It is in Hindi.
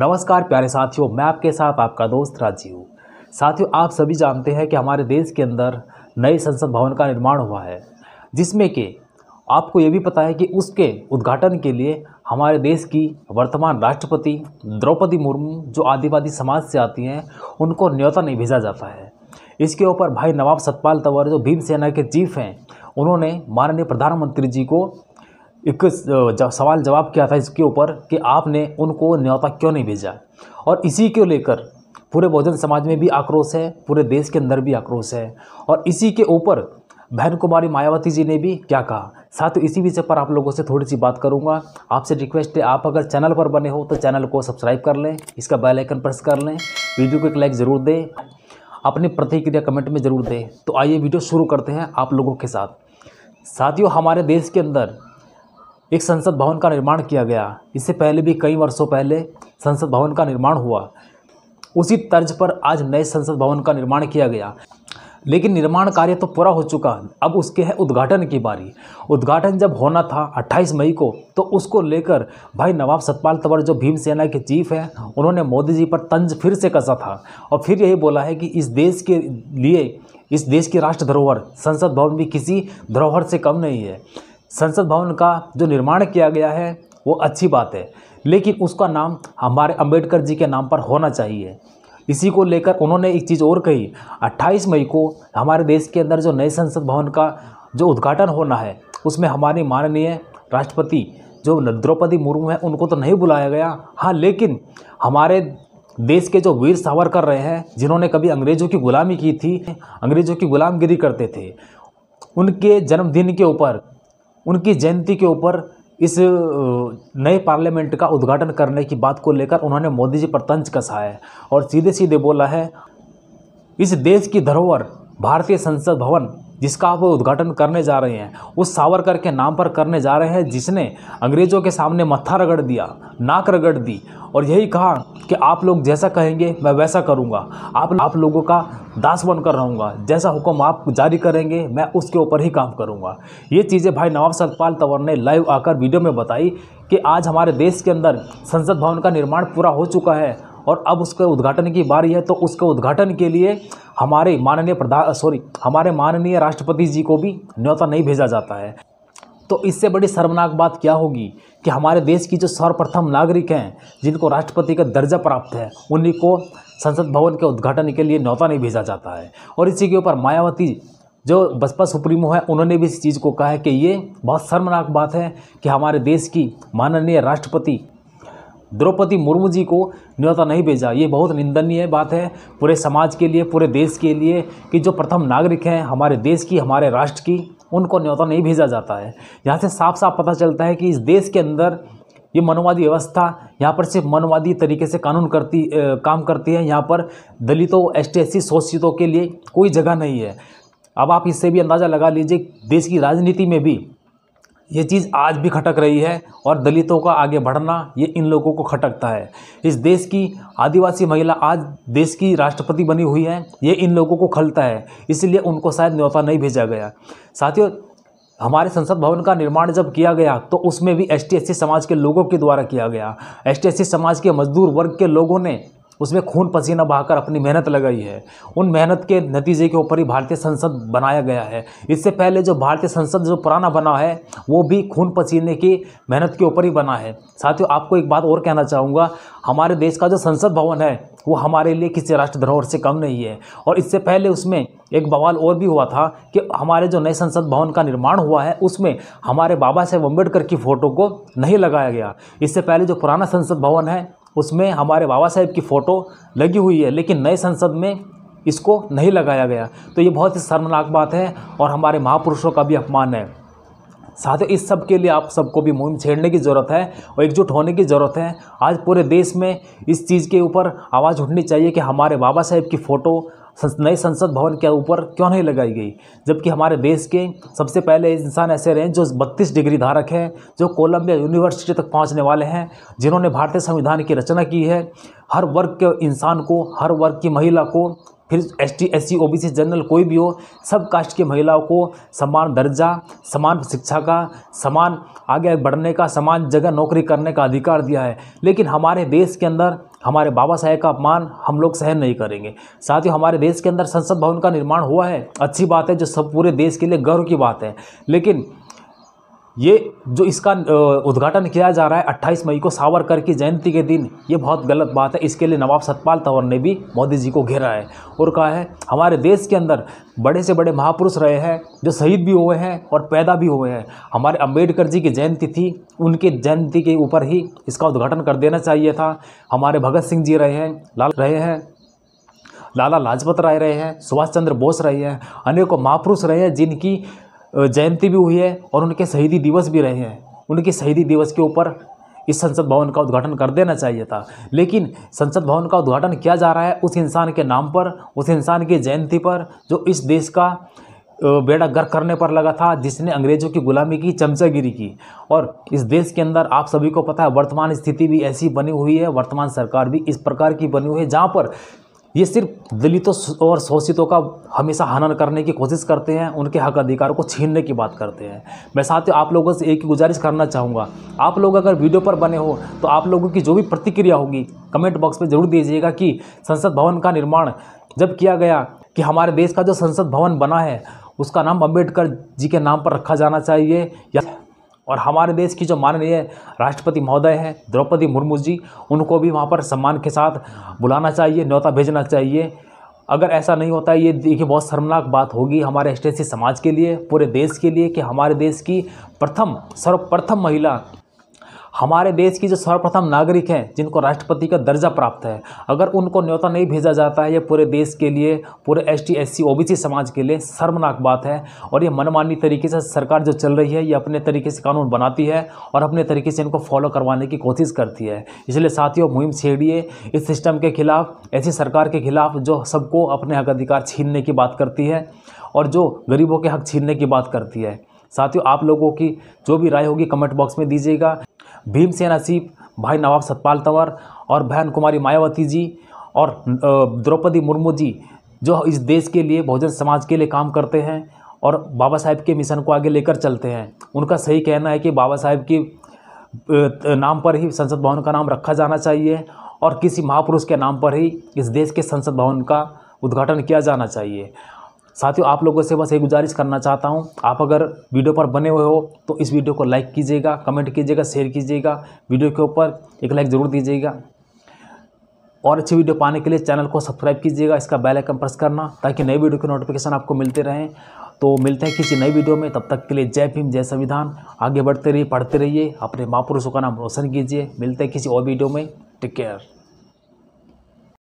नमस्कार प्यारे साथियों मैं आपके साथ आपका दोस्त राजीव साथियों आप सभी जानते हैं कि हमारे देश के अंदर नए संसद भवन का निर्माण हुआ है जिसमें कि आपको ये भी पता है कि उसके उद्घाटन के लिए हमारे देश की वर्तमान राष्ट्रपति द्रौपदी मुर्मू जो आदिवादी समाज से आती हैं उनको न्योता नहीं भेजा जाता है इसके ऊपर भाई नवाब सतपाल तंवर जो भीम सेना के चीफ हैं उन्होंने माननीय प्रधानमंत्री जी को एक सवाल जवाब किया था इसके ऊपर कि आपने उनको न्योता क्यों नहीं भेजा और इसी को लेकर पूरे बहुजन समाज में भी आक्रोश है पूरे देश के अंदर भी आक्रोश है और इसी के ऊपर बहन कुमारी मायावती जी ने भी क्या कहा साथ इसी विषय पर आप लोगों से थोड़ी सी बात करूंगा आपसे रिक्वेस्ट है आप अगर चैनल पर बने हो तो चैनल को सब्सक्राइब कर लें इसका बेल आइकन प्रेस कर लें वीडियो को एक लाइक ज़रूर दें अपनी प्रतिक्रिया कमेंट में ज़रूर दें तो आइए वीडियो शुरू करते हैं आप लोगों के साथ साथियों हमारे देश के अंदर एक संसद भवन का निर्माण किया गया इससे पहले भी कई वर्षों पहले संसद भवन का निर्माण हुआ उसी तर्ज पर आज नए संसद भवन का निर्माण किया गया लेकिन निर्माण कार्य तो पूरा हो चुका अब उसके है उद्घाटन की बारी उद्घाटन जब होना था 28 मई को तो उसको लेकर भाई नवाब सतपाल तंवर जो भीम सेना के चीफ हैं उन्होंने मोदी जी पर तंज फिर से कसा था और फिर यही बोला है कि इस देश के लिए इस देश की राष्ट्र धरोहर संसद भवन भी किसी धरोहर से कम नहीं है संसद भवन का जो निर्माण किया गया है वो अच्छी बात है लेकिन उसका नाम हमारे अंबेडकर जी के नाम पर होना चाहिए इसी को लेकर उन्होंने एक चीज़ और कही 28 मई को हमारे देश के अंदर जो नए संसद भवन का जो उद्घाटन होना है उसमें हमारी माननीय राष्ट्रपति जो द्रौपदी मुर्मू हैं उनको तो नहीं बुलाया गया हाँ लेकिन हमारे देश के जो वीर सावरकर रहे हैं जिन्होंने कभी अंग्रेज़ों की गुलामी की थी अंग्रेज़ों की गुलामगिरी करते थे उनके जन्मदिन के ऊपर उनकी जयंती के ऊपर इस नए पार्लियामेंट का उद्घाटन करने की बात को लेकर उन्होंने मोदी जी पर तंज कसा है और सीधे सीधे बोला है इस देश की धरोहर भारतीय संसद भवन जिसका आप उद्घाटन करने जा रहे हैं उस सावरकर के नाम पर करने जा रहे हैं जिसने अंग्रेज़ों के सामने मत्था रगड़ दिया नाक रगड़ दी और यही कहा कि आप लोग जैसा कहेंगे मैं वैसा करूँगा आप आप लोगों का दास बनकर रहूँगा जैसा हुक्म आप जारी करेंगे मैं उसके ऊपर ही काम करूँगा ये चीज़ें भाई नवाब सतपाल तंवर ने लाइव आकर वीडियो में बताई कि आज हमारे देश के अंदर संसद भवन का निर्माण पूरा हो चुका है और अब उसके उद्घाटन की बारी है तो उसके उद्घाटन के लिए हमारे माननीय प्रधान सॉरी हमारे माननीय राष्ट्रपति जी को भी न्यौता नहीं भेजा जाता है तो इससे बड़ी शर्मनाक बात क्या होगी कि हमारे देश की जो सर्वप्रथम नागरिक हैं जिनको राष्ट्रपति का दर्जा प्राप्त है उन्हीं को संसद भवन के उद्घाटन के लिए न्यौता नहीं भेजा जाता है और इसी के ऊपर मायावती जो बसपा सुप्रीमो है उन्होंने भी इस चीज़ को कहा है कि ये बहुत शर्मनाक बात है कि हमारे देश की माननीय राष्ट्रपति द्रौपदी मुर्मू जी को न्योता नहीं भेजा ये बहुत निंदनीय बात है पूरे समाज के लिए पूरे देश के लिए कि जो प्रथम नागरिक हैं हमारे देश की हमारे राष्ट्र की उनको न्योता नहीं भेजा जाता है यहाँ से साफ साफ पता चलता है कि इस देश के अंदर ये मनोवादी व्यवस्था यहाँ पर सिर्फ मनोवादी तरीके से कानून करती आ, काम करती है यहाँ पर दलितों एस टी एस सी शोषितों के लिए कोई जगह नहीं है अब आप इससे भी अंदाज़ा लगा लीजिए देश की राजनीति में भी ये चीज़ आज भी खटक रही है और दलितों का आगे बढ़ना ये इन लोगों को खटकता है इस देश की आदिवासी महिला आज देश की राष्ट्रपति बनी हुई है ये इन लोगों को खलता है इसलिए उनको शायद न्योता नहीं भेजा गया साथियों हमारे संसद भवन का निर्माण जब किया गया तो उसमें भी एस टी समाज के लोगों के द्वारा किया गया एस टी समाज के मजदूर वर्ग के लोगों ने उसमें खून पसीना बहाकर अपनी मेहनत लगाई है उन मेहनत के नतीजे के ऊपर ही भारतीय संसद बनाया गया है इससे पहले जो भारतीय संसद जो पुराना बना है वो भी खून पसीने की मेहनत के ऊपर ही बना है साथियों आपको एक बात और कहना चाहूँगा हमारे देश का जो संसद भवन है वो हमारे लिए किसी धरोहर से कम नहीं है और इससे पहले उसमें एक बवाल और भी हुआ था कि हमारे जो नए संसद भवन का निर्माण हुआ है उसमें हमारे बाबा साहेब अम्बेडकर की फ़ोटो को नहीं लगाया गया इससे पहले जो पुराना संसद भवन है उसमें हमारे बाबा साहेब की फ़ोटो लगी हुई है लेकिन नए संसद में इसको नहीं लगाया गया तो ये बहुत ही शर्मनाक बात है और हमारे महापुरुषों का भी अपमान है साथ ही इस सब के लिए आप सबको भी मुहिम छेड़ने की ज़रूरत है और एकजुट होने की ज़रूरत है आज पूरे देश में इस चीज़ के ऊपर आवाज़ उठनी चाहिए कि हमारे बाबा साहेब की फ़ोटो नए संसद भवन के ऊपर क्यों नहीं लगाई गई जबकि हमारे देश के सबसे पहले इंसान ऐसे रहे जो बत्तीस डिग्री धारक हैं जो कोलंबिया यूनिवर्सिटी तक पहुंचने वाले हैं जिन्होंने भारतीय संविधान की रचना की है हर वर्ग के इंसान को हर वर्ग की महिला को फिर S T S C O B C general कोई भी हो सब कास्ट की महिलाओं को समान दर्जा समान शिक्षा का समान आगे बढ़ने का समान जगह नौकरी करने का अधिकार दिया है लेकिन हमारे देश के अंदर हमारे बाबा साहेब का अपमान हम लोग सहन नहीं करेंगे साथ ही हमारे देश के अंदर संसद भवन का निर्माण हुआ है अच्छी बात है जो सब पूरे देश के लिए गर्व की बात है लेकिन ये जो इसका उद्घाटन किया जा रहा है 28 मई को सावरकर की जयंती के दिन ये बहुत गलत बात है इसके लिए नवाब सतपाल तंवर ने भी मोदी जी को घेरा है और कहा है हमारे देश के अंदर बड़े से बड़े महापुरुष रहे हैं जो शहीद भी हुए हैं और पैदा भी हुए हैं हमारे अम्बेडकर जी की जयंती थी उनके जयंती के ऊपर ही इसका उद्घाटन कर देना चाहिए था हमारे भगत सिंह जी रहे हैं लाल रहे हैं लाला लाजपत राय रहे हैं सुभाष चंद्र बोस रहे हैं अनेकों महापुरुष रहे हैं जिनकी जयंती भी हुई है और उनके शहीदी दिवस भी रहे हैं उनके शहीदी दिवस के ऊपर इस संसद भवन का उद्घाटन कर देना चाहिए था लेकिन संसद भवन का उद्घाटन किया जा रहा है उस इंसान के नाम पर उस इंसान की जयंती पर जो इस देश का बेड़ा गर्क करने पर लगा था जिसने अंग्रेज़ों की गुलामी की चमचागिरी की और इस देश के अंदर आप सभी को पता है वर्तमान स्थिति भी ऐसी बनी हुई है वर्तमान सरकार भी इस प्रकार की बनी हुई है जहाँ पर ये सिर्फ दलितों और शोषितों का हमेशा हनन करने की कोशिश करते हैं उनके हक अधिकार को छीनने की बात करते हैं मैं साथ ही आप लोगों से एक ही गुजारिश करना चाहूँगा आप लोग अगर वीडियो पर बने हो तो आप लोगों की जो भी प्रतिक्रिया होगी कमेंट बॉक्स में ज़रूर दीजिएगा कि संसद भवन का निर्माण जब किया गया कि हमारे देश का जो संसद भवन बना है उसका नाम अम्बेडकर जी के नाम पर रखा जाना चाहिए या और हमारे देश की जो माननीय राष्ट्रपति महोदय हैं द्रौपदी मुर्मू जी उनको भी वहाँ पर सम्मान के साथ बुलाना चाहिए न्योता भेजना चाहिए अगर ऐसा नहीं होता ये देखिए बहुत शर्मनाक बात होगी हमारे एस समाज के लिए पूरे देश के लिए कि हमारे देश की प्रथम सर्वप्रथम महिला हमारे देश की जो सर्वप्रथम नागरिक हैं जिनको राष्ट्रपति का दर्जा प्राप्त है अगर उनको न्योता नहीं भेजा जाता है ये पूरे देश के लिए पूरे S T S C O B C समाज के लिए शर्मनाक बात है और ये मनमानी तरीके से सरकार जो चल रही है ये अपने तरीके से कानून बनाती है और अपने तरीके से इनको फॉलो करवाने की कोशिश करती है इसलिए साथियों मुहिम छेड़िए इस सिस्टम के खिलाफ ऐसी सरकार के खिलाफ जो सबको अपने हक अधिकार छीनने की बात करती है और जो गरीबों के हक छीनने की बात करती है साथियों आप लोगों की जो भी राय होगी कमेंट बॉक्स में दीजिएगा भीमसेन हसीफ भाई नवाब सतपाल तंवर और बहन कुमारी मायावती जी और द्रौपदी मुर्मू जी जो इस देश के लिए बहुजन समाज के लिए काम करते हैं और बाबा साहेब के मिशन को आगे लेकर चलते हैं उनका सही कहना है कि बाबा साहेब की नाम पर ही संसद भवन का नाम रखा जाना चाहिए और किसी महापुरुष के नाम पर ही इस देश के संसद भवन का उद्घाटन किया जाना चाहिए साथियों आप लोगों से बस ये गुजारिश करना चाहता हूँ आप अगर वीडियो पर बने हुए हो तो इस वीडियो को लाइक कीजिएगा कमेंट कीजिएगा शेयर कीजिएगा वीडियो के ऊपर एक लाइक ज़रूर दीजिएगा और अच्छी वीडियो पाने के लिए चैनल को सब्सक्राइब कीजिएगा इसका बेल आइकन प्रेस करना ताकि नई वीडियो के नोटिफिकेशन आपको मिलते रहें तो मिलते हैं किसी नई वीडियो में तब तक के लिए जय भीम जय संविधान आगे बढ़ते रहिए पढ़ते रहिए अपने माँ पुरुषों का नाम रोशन कीजिए मिलते हैं किसी और वीडियो में टेक केयर